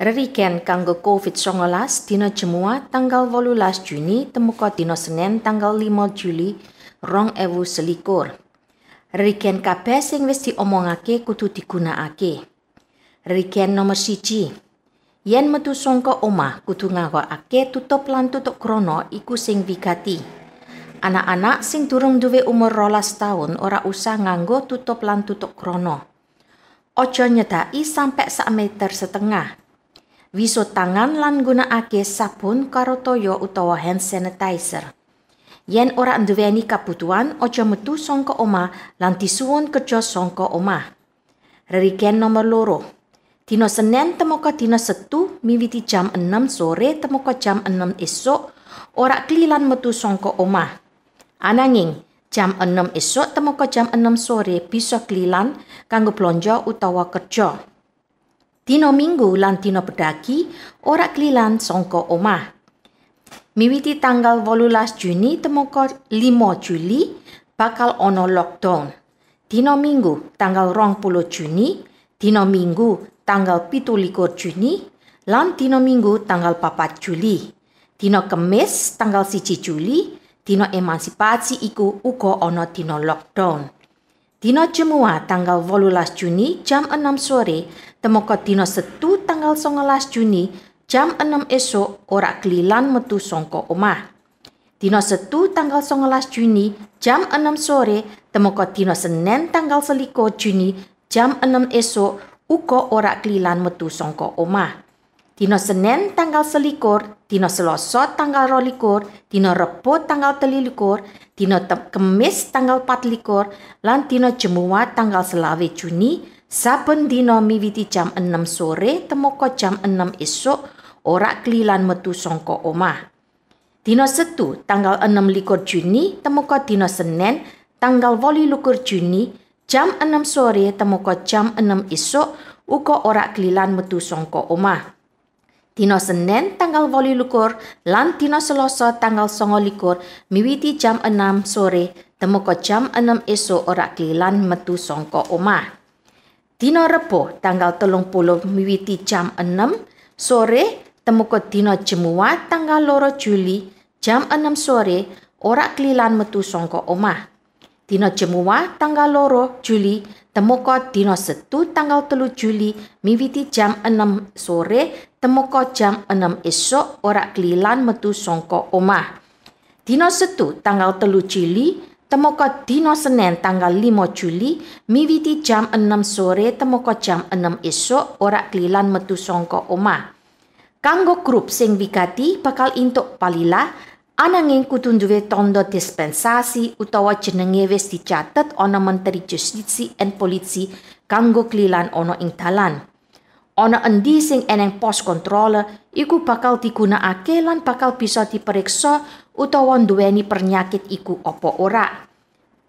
Reriken kanggo COVID-19 dina Jemua tanggal 18 Juni temuka dina Senin tanggal 5 Juli rong ewu selikur. Reriken kabeh sing wis diomongake kudu digunakake. Reriken nomor siji. Yen metu sangka omah kudu ngawakake tutup lan tutup krono iku sing wigati. Anak-anak sing durung duwe umur rolas tahun ora usah nganggo tutup lan tutup krono. Ojo nyedai sampai sak meter setengah Wiso tangan lan gunakake sabun karo toyo utawa hand sanitizer. Yen ora nduweni kabutuhan, aja metu saka omah lan disuwun kerja saka omah. Rerigen nomor loro. Dina Senin temoko dina Setu miwiti jam 6 sore temoko jam 6 esok, ora kelilan metu saka omah. Ananging, jam 6 esok temoko jam 6 sore bisa kelilan kanggo blanja utawa kerja. Tino minggu lan tino pedagi ora kelilan songko omah. Miwiti tanggal volulas Juni temoko 5 Juli bakal ono lockdown. Dino minggu tanggal rong puluh Juni, dino minggu tanggal pituliko Juni, lan dino minggu tanggal 4 Juli. Dino Kemis tanggal sici Juli, dino emansipasi iku uko ono dino lockdown. Dino Jemua tanggal volulas Juni jam 6 sore temoko dina setu tanggal songolas Juni jam 6 esok ora kelilan metu songko omah. Dina setu tanggal songolas Juni jam 6 sore temoko dina Senin tanggal seliko Juni jam 6 esok Uko ora kelilan metu songko omah. Dina Senin tanggal selikur, dina Selasa tanggal rolikur, dina Rebo tanggal telilikur, dina Kemis tanggal patlikur, lan dina tanggal selawe Juni Saben dino miwiti jam 6 sore temoko jam 6 esok ora kelilan metu songko omah. Dino setu tanggal 6 likur Juni temoko dino Senin tanggal voli lukur Juni jam 6 sore temoko jam 6 esok uko ora kelilan metu songko omah. Dino Senin tanggal voli lukur lan dino seloso tanggal songo likur miwiti jam 6 sore temoko jam 6 esok ora kelilan metu songko omah. Dino Rebo tanggal telung puluh miwiti jam 6 sore temuko Dino Jemuwa tanggal loro Juli jam 6 sore ora kelilan metu songko omah. Dina Jemuwa tanggal loro Juli temuko Dino Setu tanggal telu Juli miwiti jam 6 sore temuko jam 6 esok ora kelilan metu songko omah. Dina Setu tanggal telu Juli Temoko dino Senin tanggal 5 Juli miwiti jam 6 sore temoko jam 6 esok ora kelilan metu sangka oma. Kanggo grup sing wigati bakal intuk palila ananging kudu duwe tondo dispensasi utawa jenenge wis dicatet ana Menteri Justisi and Polisi kanggo kelilan ana ing dalan. Ana endi sing eneng pos kontrole iku bakal digunakake lan bakal bisa diperiksa utawa nduweni pernyakit iku opo ora.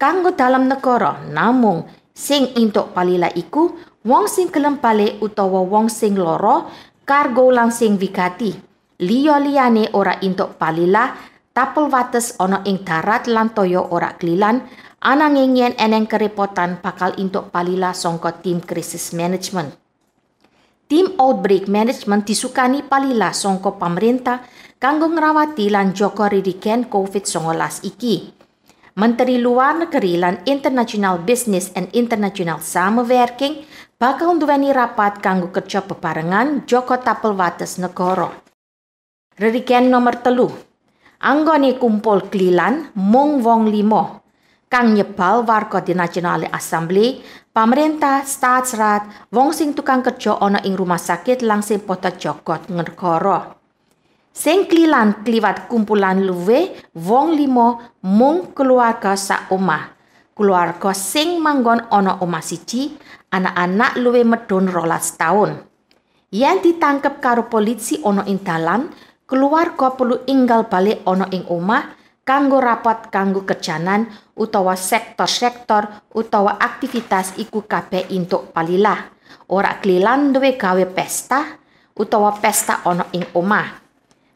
Kanggo dalam negara namung sing intok palila iku wong sing kelempale utawa wong sing loro kargo langsing sing wigati. Liya liyane ora intok palila tapel wates ono ing darat lan toyo ora klilan ananging yen eneng kerepotan bakal intok palila songko tim krisis management. Tim Outbreak Management disukani palila songko pemerintah kanggo ngrawati lan Joko ridiken COVID-19 iki. Menteri Luar Negeri lan International Business and International Samenwerking bakal nduweni rapat kanggo kerja bebarengan Joko tapel wates negara. Rerigen nomor telu. Anggone kumpul klilan mung wong limo kang nyebal warga di Nasional Assembly Pemerintah, staatsrat, wong sing tukang kerja ana ing rumah sakit langsing pota jokot negara. Sing klilan kliwat kumpulan luwe wong limo mung keluarga sak omah. Keluarga sing manggon ana omah siji, anak-anak luwe medun rolas tahun. Yang ditangkep karo polisi ana ing dalan, keluarga perlu inggal balik ana ing omah kanggo rapat kanggo kerjanan utawa sektor-sektor utawa aktivitas iku kabeh untuk palilah. Ora kelilan duwe gawe pesta utawa pesta ana ing omah.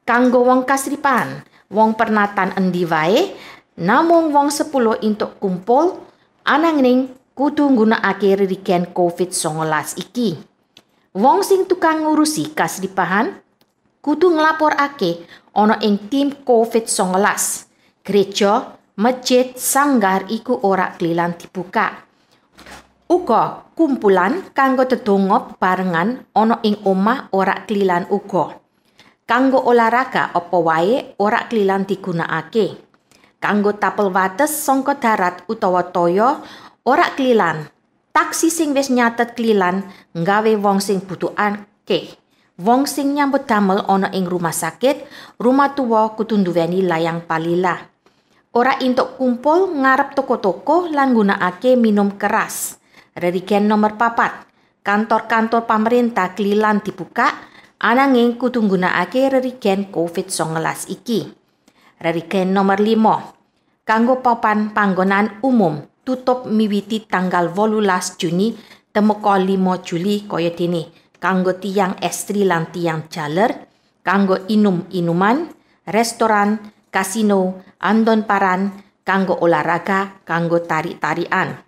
Kanggo wong kasripan, wong pernatan endi wae, namung wong 10 untuk kumpul ananging kudu nggunakake ririgen COVID-19 iki. Wong sing tukang ngurusi kasripahan kudu nglaporake ana ing tim COVID-19. Gereja masjid sanggar iku ora kelilan dibuka. Uga kumpulan kanggo tetongop barengan ono ing omah ora kelilan uga. Kanggo olahraga opo wae ora kelilan digunakake. Kanggo tapel wates sangka darat utawa toyo ora kelilan. Taksi sing wis nyatet kelilan nggawe wong sing ke. Wong sing nyambut damel ono ing rumah sakit, rumah tua kudu nduweni layang palila. Ora intok kumpul ngarep toko-toko lan nggunakake minum keras. Rerigen nomor papat. Kantor-kantor pemerintah kelilan dibuka, ananging kudu nggunakake rerigen COVID-19 iki. Rerigen nomor 5. Kanggo papan panggonan umum tutup miwiti tanggal 18 Juni temeka 5 Juli kaya dene kanggo tiang estri lan tiang jaler, kanggo inum-inuman, restoran, kasino, andon paran, kanggo olahraga, kanggo tarik-tarian.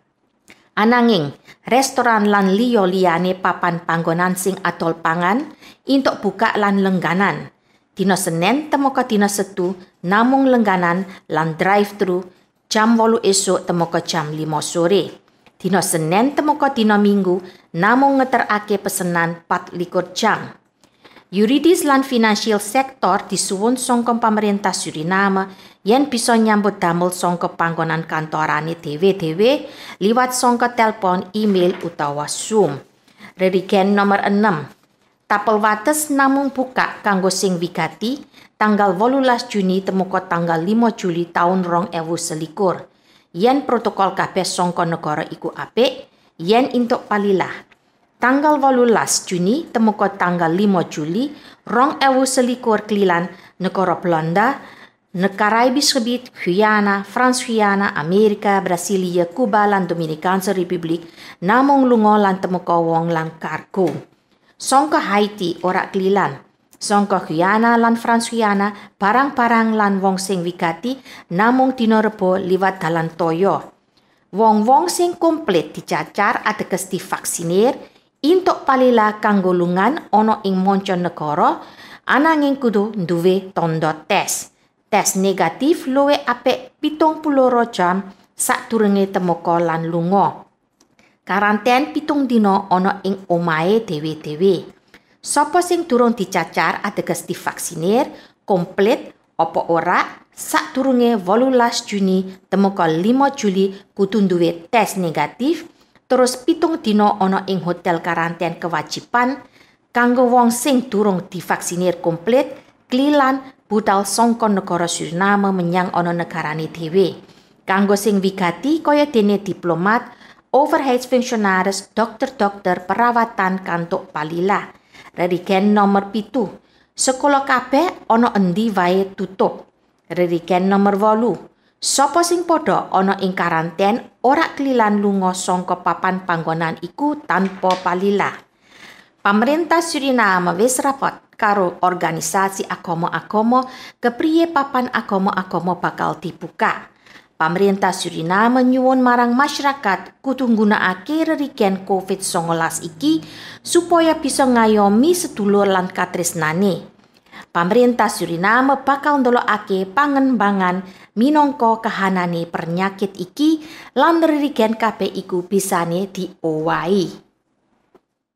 Ananging, restoran lan liyo liyane papan panggonan sing atol pangan, intok buka lan lengganan. Dina Senin temoko dina Setu namung lengganan lan drive-thru jam wolu esok temoko jam 5 sore. Dina Senin temoko dina Minggu namung ngeterake pesenan 4 likur jam. Yuridis lan finansial sektor disuwun saka pemerintah Suriname yen bisa nyambut damel saka panggonan kantorane dhewe-dhewe liwat saka telepon, email utawa Zoom. Rerigen nomor 6. Tapel wates namung buka kanggo sing wigati tanggal 18 Juni temuko tanggal 5 Juli tahun rong ewu selikur. Yen protokol kabeh saka negara iku apik, yen intok palilah tanggal las Juni temuko tanggal 5 Juli rong ewu selikur kelilan negara Belanda Nekaraibisgebied, Guyana, Frans Guyana, Amerika, Brasilia, Kuba, lan Dominikan Republik, namung lungo lan temuko wong lan kargo. Songko Haiti ora kelilan. Songko Guyana lan Frans Guyana parang-parang lan wong sing wikati namung dino rebo liwat dalan toyo. Wong-wong sing komplit dicacar kesti vaksinir intok palila kanggulungan ana ing manca negara ing kudu nduwe tanda tes tes negatif luwe apik pitung puluh jam sakdurunge temoko lan lunga karanten pitung dina ana ing omahe dhewe-dhewe sapa sing durung dicacar ateges divaksinir komplit apa ora sakdurunge 18 Juni temoko 5 Juli kudu nduwe tes negatif terus pitung dino ana ing hotel karantian kewajiban kanggo wong sing durung divaksinir komplit klilan budal songkon negara Suriname menyang ana negarane dhewe kanggo sing wigati kaya dene diplomat overhead fungsionaris dokter-dokter perawatan kantuk palila Rerigen nomor pitu sekolah kabeh ana endi wae tutup Rerigen nomor wolu Sopo sing padha ana ing karanten ora kelilan lunga saka papan panggonan iku tanpa palila. Pemerintah Suriname wis rapot karo organisasi agama-agama kepriye papan agama-agama bakal dibuka. Pemerintah Suriname nyuwun marang masyarakat kudu nggunakake rerigen COVID-19 iki supaya bisa ngayomi sedulur lan katresnane. Pemerintah Suriname bakal ndolokake pangembangan minongko kahanani penyakit iki lan ririgen kabeh iku bisane diowahi.